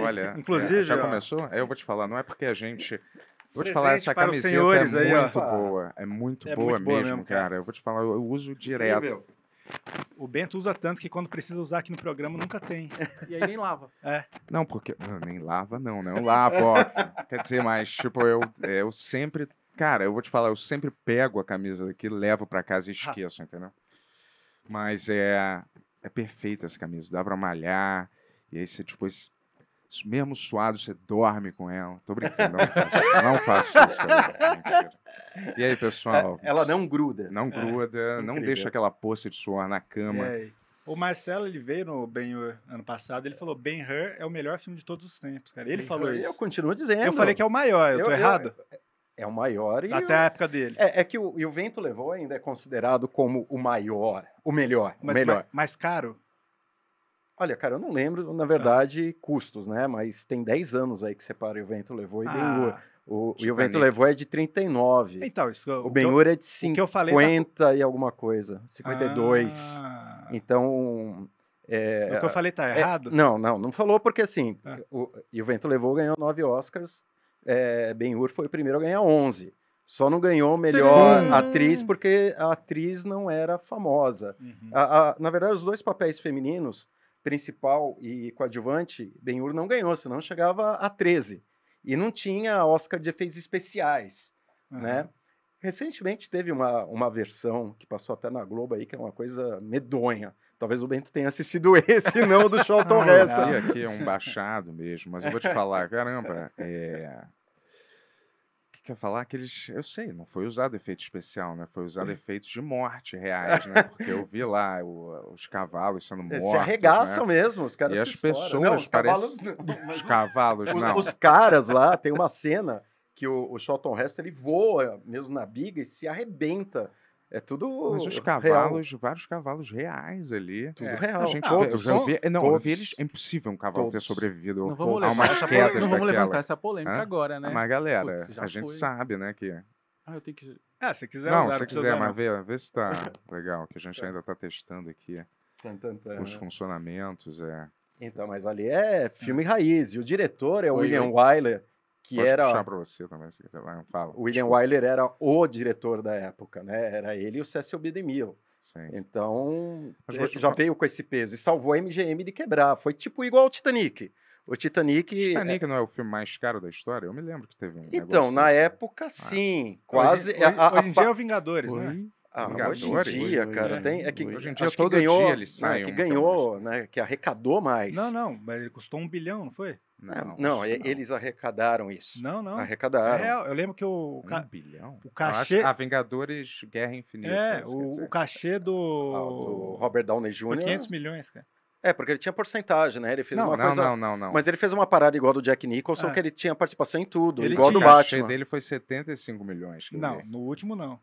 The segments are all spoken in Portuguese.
Olha, é, inclusive, é, já ó, começou? É, eu vou te falar, não é porque a gente. Vou te falar, essa camiseta é senhores, é muito aí, é boa. É muito boa mesmo, mesmo cara. cara. Eu vou te falar, eu uso direto. O Bento usa tanto que quando precisa usar aqui no programa nunca tem. E aí nem lava. É. Não, porque. nem lava, não, né? Eu lavo, ó. Quer dizer, mas, tipo, eu, eu sempre. Cara, eu vou te falar, eu sempre pego a camisa daqui, levo para casa e esqueço, ah. entendeu? Mas é. É perfeita essa camisa, dá pra malhar. E aí você depois. Tipo, mesmo suado, você dorme com ela. Tô brincando, não faço, não faço isso. E aí, é, pessoal? Ela não gruda. Não gruda, é, não deixa aquela poça de suor na cama. É. O Marcelo, ele veio no Ben Hur ano passado, ele falou Ben-Hur é o melhor filme de todos os tempos, cara. Ele falou isso. Eu continuo dizendo. Eu falei que é o maior, eu, eu tô errado? Eu, é, é o maior. Até eu... a época dele. É, é que o, o Vento Levou ainda é considerado como o maior, o melhor, mas, o melhor. Mais, mais caro? Olha, cara, eu não lembro, na tá. verdade, ah. custos, né? Mas tem 10 anos aí que separa o vento levou e ah. O, e o Vento levou é de 39. Então, isso, o, o Benhur é de 50 da... e alguma coisa. 52. Ah. Então. É, o que eu falei tá é, errado? É, não, não, não falou porque assim. Ah. O, e o Vento levou ganhou 9 Oscars. É, Benhur foi o primeiro a ganhar 11. Só não ganhou melhor Tcharam. atriz porque a atriz não era famosa. Uhum. A, a, na verdade, os dois papéis femininos principal e coadjuvante, Ben-Hur não ganhou, senão chegava a 13. E não tinha Oscar de efeitos especiais, uhum. né? Recentemente teve uma, uma versão que passou até na Globo aí, que é uma coisa medonha. Talvez o Bento tenha assistido esse, não o do Charlton ah, Heston. aqui é um baixado mesmo, mas eu vou te falar, caramba, é, quer falar que eles. Eu sei, não foi usado efeito especial, né? Foi usado efeitos de morte reais, né? Porque eu vi lá o, os cavalos sendo é, mortos. Se né, arregaçam né? mesmo, os caras. E as história. pessoas. Não, os cavalos não. Os cavalos, não. Os caras lá, tem uma cena que o, o Charlton Heston ele voa mesmo na biga e se arrebenta é tudo. Mas os cavalos, real. vários cavalos reais ali. Tudo é. real. A gente ah, todos, eu vi, eh, não, todos. eu vi eles. É impossível um cavalo todos. ter sobrevivido não vamos a Não vamos levantar essa polêmica Hã? agora, né? Mas, galera, Putz, a gente sabe, né, que. Ah, eu tenho que. Ah, se quiser Não, se quiser, mas vê, vê se tá legal, que a gente ainda tá testando aqui os né? funcionamentos. É. Então, mas ali é filme hum. raiz. E o diretor é o William Wyler que Pode era. puxar para você também, se quiser. Vai, fala. William Desculpa. Wyler era o diretor da época, né? Era ele e o Cecil B. DeMille. Sim. Então, eh, já veio com esse peso e salvou a MGM de quebrar. Foi tipo igual ao Titanic. O Titanic. Titanic é... não é o filme mais caro da história? Eu me lembro que teve um. Então, na assim. época, ah. sim. Ah. Quase. Hoje, hoje, a, a, hoje em dia é o Vingadores, né? Ah, hoje em dia, hoje, cara, hoje, tem, é que hoje em dia é todo ganhou, dia ele sai, né, que ganhou, né, que arrecadou mais. Não, não, mas ele custou um bilhão, não foi? É, não, não eles arrecadaram isso. Não, não. Arrecadaram. É, eu lembro que o. Um ca... bilhão? O cachê. a ah, Vingadores Guerra Infinita. É, o, o cachê do... Ah, do. Robert Downey Jr. Foi 500 milhões, cara. É, porque ele tinha porcentagem, né? Ele fez não, uma não, coisa. Não, não, não. Mas ele fez uma parada igual do Jack Nicholson, ah. que ele tinha participação em tudo, ele igual tinha. do Batman. O dele foi 75 milhões. Não, no último não.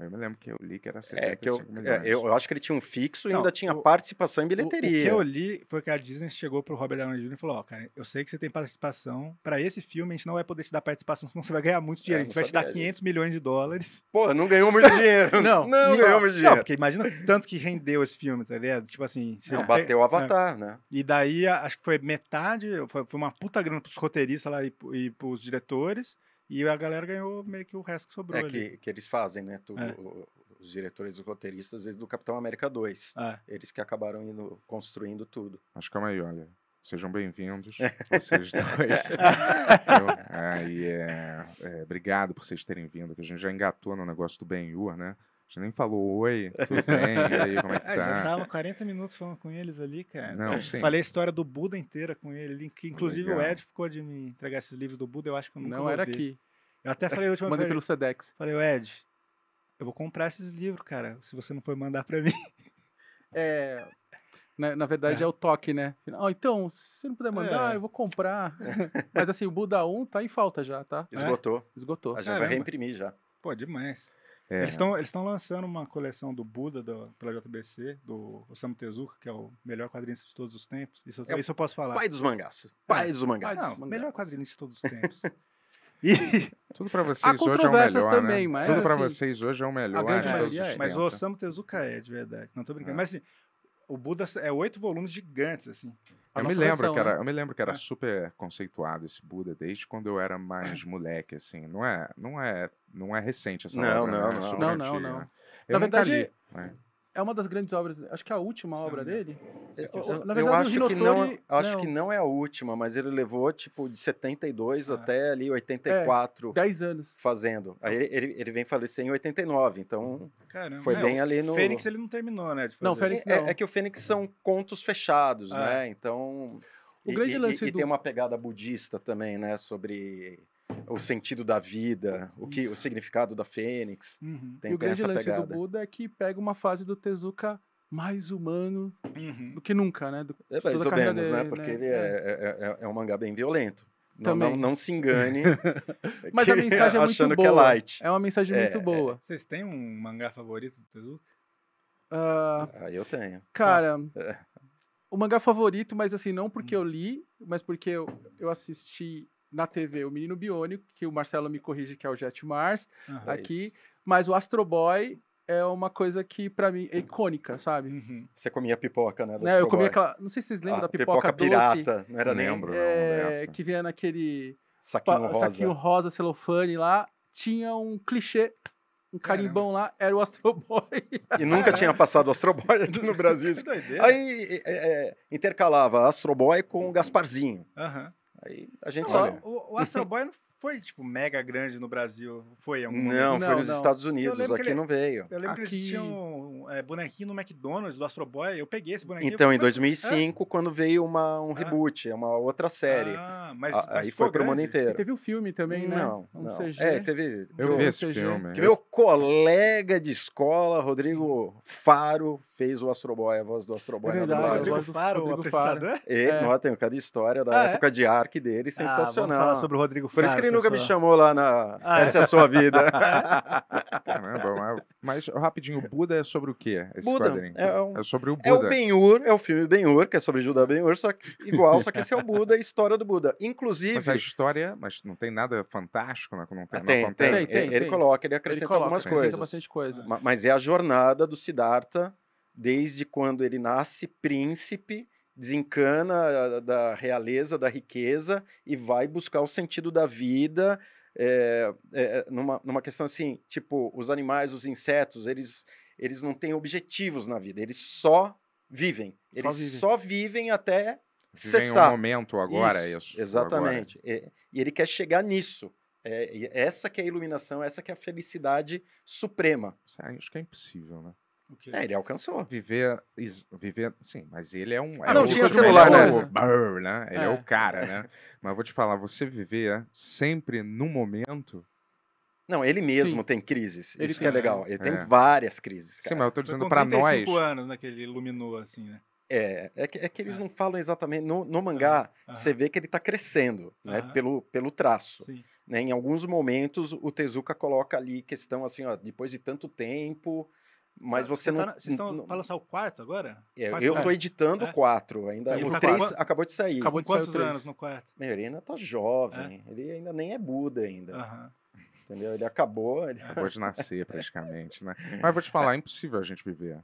Eu me lembro que eu li que era é, que eu, é, eu acho que ele tinha um fixo e ainda tinha o, participação em bilheteria. O, o, que eu li foi que a Disney chegou pro Robert Downey Jr. e falou, ó, oh, cara, eu sei que você tem participação, para esse filme a gente não vai poder te dar participação, senão você vai ganhar muito é, dinheiro, é, a gente vai te dar 500 isso. milhões de dólares. Pô, não ganhou muito dinheiro. não, não, não ganhou muito dinheiro. Não, porque imagina tanto que rendeu esse filme, tá ligado? Tipo assim... Não, bateu o é, Avatar, né? né? E daí, acho que foi metade, foi, foi uma puta grana pros roteiristas lá e, e pros diretores, e a galera ganhou meio que o resto que sobrou. É ali. Que, que eles fazem, né? Tu, é. Os diretores e roteiristas, desde do Capitão América 2. É. Eles que acabaram indo, construindo tudo. acho que é aí, olha. Sejam bem-vindos, é. vocês dois. É. Eu, aí, é, é, obrigado por vocês terem vindo, que a gente já engatou no negócio do Ben Yur, né? gente nem falou oi, tudo bem, e aí, como é que é, tá? já tava 40 minutos falando com eles ali, cara. Não, sim. Falei a história do Buda inteira com ele, que inclusive Legal. o Ed ficou de me entregar esses livros do Buda, eu acho que eu nunca Não era aqui. Eu até falei a última Mandei vez. pelo Sedex. Falei, o Ed, eu vou comprar esses livros, cara, se você não for mandar para mim. É, na, na, verdade, é. é. o toque, né? Ah, então, se você não puder mandar, é. eu vou comprar. Mas assim, o Buda 1 tá em falta já, tá? É? Esgotou. Esgotou. A gente Caramba. vai reimprimir já. Pô, demais. É. Eles estão eles lançando uma coleção do Buda do, pela JBC, do Osamu Tezuka, que é o melhor quadrinista de todos os tempos. Isso, é isso eu posso falar. Pai dos mangás. É, pai é. dos mangás. Não, mangás. melhor quadrinista de todos os tempos. E... Tudo para é né? assim, vocês, hoje é o melhor. Também, mas, Tudo para vocês hoje é o melhor. mas o Osamu Tezuka é, de verdade. Não tô brincando. É. Mas assim, o Buda é oito volumes gigantes, assim. Eu me, lembro que era, né? eu me lembro que era é. super conceituado esse Buda desde quando eu era mais moleque, assim. Não é, não é, não é recente essa não, obra. Não, né? não, é não, não, não. Eu Na verdade, li, né? é uma das grandes obras, acho que é a última Sim, é obra dele. É, na verdade, eu acho, Ginotori, que não, acho não. que não é a última, mas ele levou tipo de 72 ah. até ali 84. É, 10 anos. Fazendo. Aí ele, ele vem falecer em 89, então Caramba, foi é, bem ali no. Fênix ele não terminou, né? não, Fênix não. É, é, que o Fênix são contos fechados, ah. né? Então. O e, grande lance e, do... e tem uma pegada budista também, né? Sobre o sentido da vida, o que Isso. o significado da fênix. Uhum. Tem, e o grande lance pegada. do Buda é que pega uma fase do Tezuka mais humano uhum. do que nunca, né? Do, é, mais ou menos, né? dele, né? Porque né? ele é, é. É, é, é um mangá bem violento. Não, não, não, se engane. Mas a mensagem é muito achando boa. Que é, light. é uma mensagem é, muito é. boa. É. Vocês têm um mangá favorito do Tezuka? Uh, ah, eu tenho. Cara, é. o mangá favorito, mas assim, não porque hum. eu li, mas porque eu, eu assisti na TV o Menino Biônico, que o Marcelo me corrige que é o Jet Mars, uhum, aqui. É mas o Astro Boy é uma coisa que para mim é icônica, sabe? Uhum. Você comia pipoca, né? Não, eu comia aquela. Não sei se vocês lembram ah, da pipoca, pipoca doce, pirata, não era lembro. É, não, que vinha naquele saquinho pa, rosa, saquinho rosa celofane lá. Tinha um clichê, um carimbão lá, era o Astro Boy. E nunca tinha passado o Astro Boy aqui no Brasil. Aí é, é, intercalava Astro Boy com Gasparzinho. Uhum. Aí a gente não, só. O, o Astro Boy foi, tipo, mega grande no Brasil. Foi algum Não, não foi nos não. Estados Unidos. Aqui ele, não veio. Eu lembro Aqui... que eles tinham um, é, bonequinho no McDonald's, do Astro Boy. Eu peguei esse bonequinho. Então, em 2005, ah. quando veio uma, um reboot, é uma outra série. Ah, mas, ah, mas aí foi, pro mundo inteiro. E teve um filme também, né? Não, não. CG. É, teve... Eu vi esse CG. filme. Que meu colega de escola, Rodrigo Faro, fez o Astro Boy, a voz do Astro Boy. É verdade, na Rodrigo Faro, Rodrigo o apresentador. Faro. E, é. é. Notem, cada história da ah, é? época de arc dele, sensacional. Ah, vamos falar sobre o Rodrigo Faro. Por isso que ele nunca me chamou lá na. Ah, Essa é a sua vida. Caramba, mas, mas rapidinho, Buda é sobre o quê? Esse Buda É, um, é sobre o Buda. É o Ben-Hur, é o filme Ben-Hur, que é sobre Judá Ben-Hur, só que, igual, só que esse é o Buda, a história do Buda. Inclusive. Mas a história, mas não tem nada fantástico, né? Não tem, ah, tem, tem, tem, tem, Ele coloca, ele acrescenta ele coloca, algumas coisas. bastante coisa. Mas, mas é a jornada do Siddhartha desde quando ele nasce príncipe desencana da realeza, da riqueza e vai buscar o sentido da vida é, é, numa, numa questão assim, tipo, os animais, os insetos, eles, eles não têm objetivos na vida, eles só vivem. Eles só vivem, só vivem até vivem cessar. um momento agora, é isso. isso exatamente. Agora. E, e, ele quer chegar nisso. É, essa que é a iluminação, essa que é a felicidade suprema. Isso, acho que é impossível, né? É, ele alcançou. Viver, viver, sim, mas ele é um. Ah, é não tinha celular, né? né? Ele é. é. o cara, né? mas vou te falar, você viver sempre no momento. Não, ele mesmo sim. tem crises. Ele isso tem, que é legal. Né? Ele tem é. várias crises. Cara. Sim, mas eu tô dizendo para nós. 35 anos, né? Que ele iluminou, assim, né? É, é que, é que eles é. não falam exatamente. No, no é. mangá, você vê que ele está crescendo, né? Pelo, pelo traço. Né, em alguns momentos, o Tezuka coloca ali questão assim, ó, depois de tanto tempo, mas tá, você, você não. Tá na, vocês estão para lançar o quarto agora? É, quarto eu estou tá. editando o é? quatro. Ainda, o tá três acabou de sair. Acabou de Quantos sair anos no quarto? Meu, ele tá jovem. É? Ele ainda nem é Buda ainda. Uhum. Entendeu? Ele acabou. Ele... Acabou de nascer, praticamente, né? Mas vou te falar, é impossível a gente viver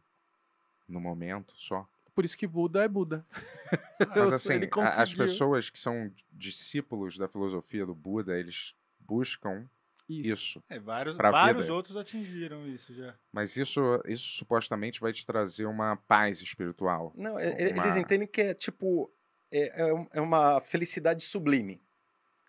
no momento só. Por isso que Buda é Buda. Mas assim, as pessoas que são discípulos da filosofia do Buda, eles buscam isso. isso. É, vários é. outros atingiram isso já. Mas isso, isso supostamente vai te trazer uma paz espiritual. Não, uma... eles entendem que é tipo. É, é, é uma felicidade sublime.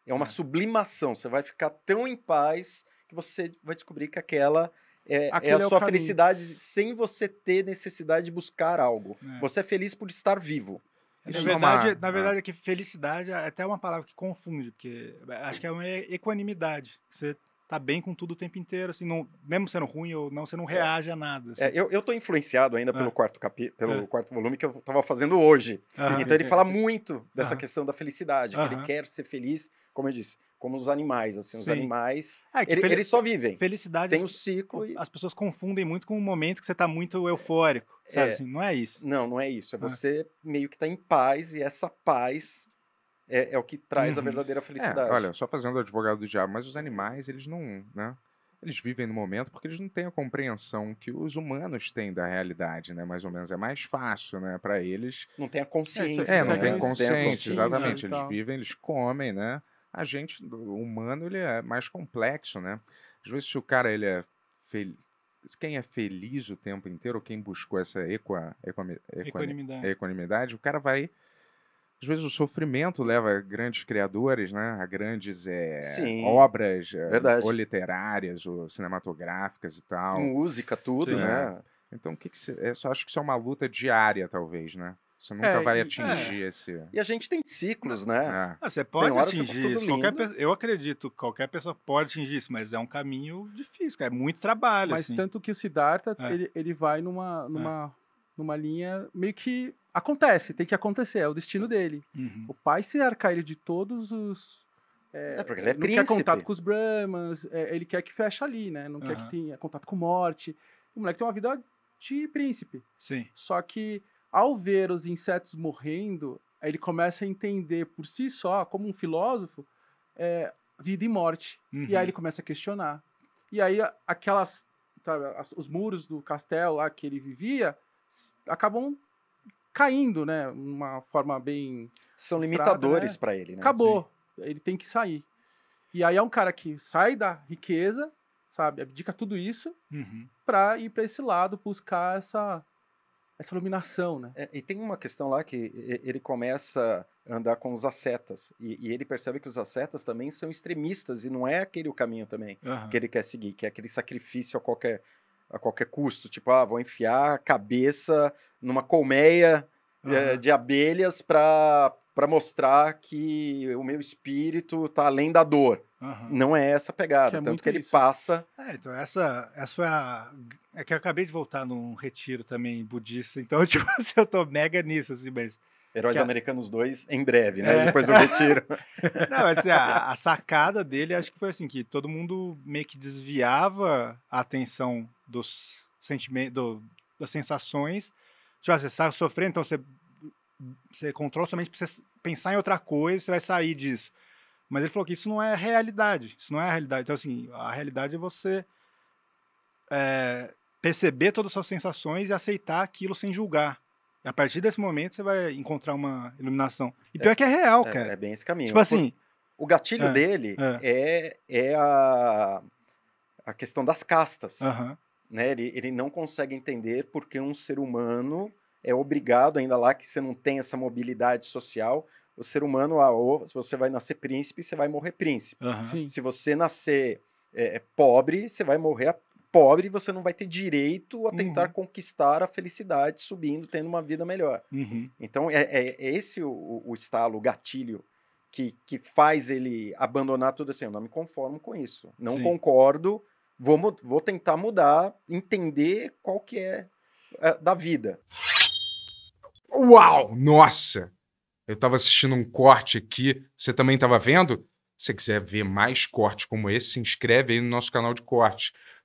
É uma ah. sublimação. Você vai ficar tão em paz que você vai descobrir que aquela é, é, a é sua é felicidade sem você ter necessidade de buscar algo. É. Você é feliz por estar vivo. Isso na verdade, uma... na verdade é que felicidade é até uma palavra que confunde, porque acho que é uma equanimidade. Você tá bem com tudo o tempo inteiro, assim, não, mesmo sendo ruim ou não, você não é. reage a nada. Assim. É, eu, eu tô influenciado ainda pelo, ah. quarto, capi, pelo é. quarto volume que eu tava fazendo hoje. Ah. então ele fala muito dessa questão da felicidade, que ele quer ser feliz, como eu disse, como os animais, assim, os Sim. animais, é, que ele, fel... eles só vivem. Felicidade. Tem o um ciclo. E... As pessoas confundem muito com o momento que você está muito eufórico, sabe? É, assim, não é isso. Não, não é isso. É ah. você meio que está em paz e essa paz é, é o que traz uhum. a verdadeira é, felicidade. É, olha, só fazendo o advogado do diabo, mas os animais, eles não, né? Eles vivem no momento porque eles não têm a compreensão que os humanos têm da realidade, né? Mais ou menos é mais fácil, né, para eles. Não tem a é, consciência. É, é não né, tem consciência, exatamente. Eles vivem, eles comem, né? A gente, o humano, ele é mais complexo, né? Às vezes se o cara ele é quem é feliz o tempo inteiro, ou quem buscou essa equa, equa, equa equanimidade. equanimidade, o cara vai às vezes o sofrimento leva grandes criadores, né? A grandes é, obras eh, Verdade. ou literárias ou cinematográficas e tal. Música, tudo, Sim. É. né? Então, o que, que Eu é acho que isso é uma luta diária, talvez, né? Você é, nunca é, vai atingir é. esse. E a gente tem ciclos, né? Ah, você pode tá atingir isso. Qualquer pe... Eu acredito, que qualquer pessoa pode atingir isso, mas é um caminho difícil, é muito trabalho. Mas assim. tanto que o Siddhartha, é. ele, ele vai numa, numa, numa linha meio que acontece, tem que acontecer, é o destino dele. Uhum. O pai se arcar ele de todos os. É, é porque ele é não príncipe. quer contato com os Brahmas, é, ele quer que feche ali, né? Não uhum. quer que tenha contato com morte. O moleque tem uma vida de príncipe. Sim. Só que ao ver os insetos morrendo, ele começa a entender por si só, como um filósofo, é, vida e morte. Uhum. E aí uhum. ele começa a questionar. E aí aquelas, sabe, os muros do castelo lá que ele vivia acabam caindo, né? Uma forma bem. São né. limitadores né? para ele, né? Acabou. Sim. Ele tem que sair. E aí é um cara que sai da riqueza, sabe? Abdica tudo isso uhum. para ir para esse lado, buscar essa, essa iluminação, né? É, e tem uma questão lá que ele começa a andar com os ascetas. E, e, ele percebe que os ascetas também são extremistas e não é aquele o caminho também uhum. que ele quer seguir, que é aquele sacrifício a qualquer a qualquer custo. Tipo, ah, vou enfiar a cabeça numa colmeia uhum. é, de abelhas para para mostrar que o meu espírito está além da dor. Uhum. Não é essa pegada, que é tanto que ele isso. passa. É, então essa, essa foi a. É que eu acabei de voltar num retiro também budista, então, tipo assim, eu tô mega nisso, assim, mas Heróis Americanos a... 2 em breve, né? É. Depois eu retiro. Não, assim, a, a, sacada dele acho que foi assim, que todo mundo meio que desviava a atenção dos sentimentos, do, das sensações. Tipo, ah, você está sofrendo, então você, você controla somente para você pensar em outra coisa, você vai sair disso. Mas ele falou que isso não é realidade, isso não é a realidade. Então, assim, a realidade é você é, perceber todas as suas sensações e aceitar aquilo sem julgar. A partir desse momento você vai encontrar uma iluminação. E é, pior é, que é real, é, cara. É bem esse caminho. Tipo assim. O gatilho é, dele é. é, é, a, a questão das castas. Uhum. Né? Ele, ele não consegue entender porque um ser humano é obrigado, ainda lá que você não tem essa mobilidade social, o ser humano, ah, ou, se você vai nascer príncipe, você vai morrer príncipe. Uhum. Se você nascer é, é, pobre, você vai morrer pobre, você não vai ter direito a tentar uhum. conquistar a felicidade subindo, tendo uma vida melhor. Uhum. Então, é, é, é esse o, o, estalo, o gatilho que, que faz ele abandonar tudo assim. Eu não me conformo com isso. Não Sim. concordo, vou, vou tentar mudar, entender qual que é, é da vida. Uau! Nossa! Eu estava assistindo um corte aqui. Você também estava vendo? Se você quiser ver mais cortes como esse, se inscreve aí no nosso canal de cortes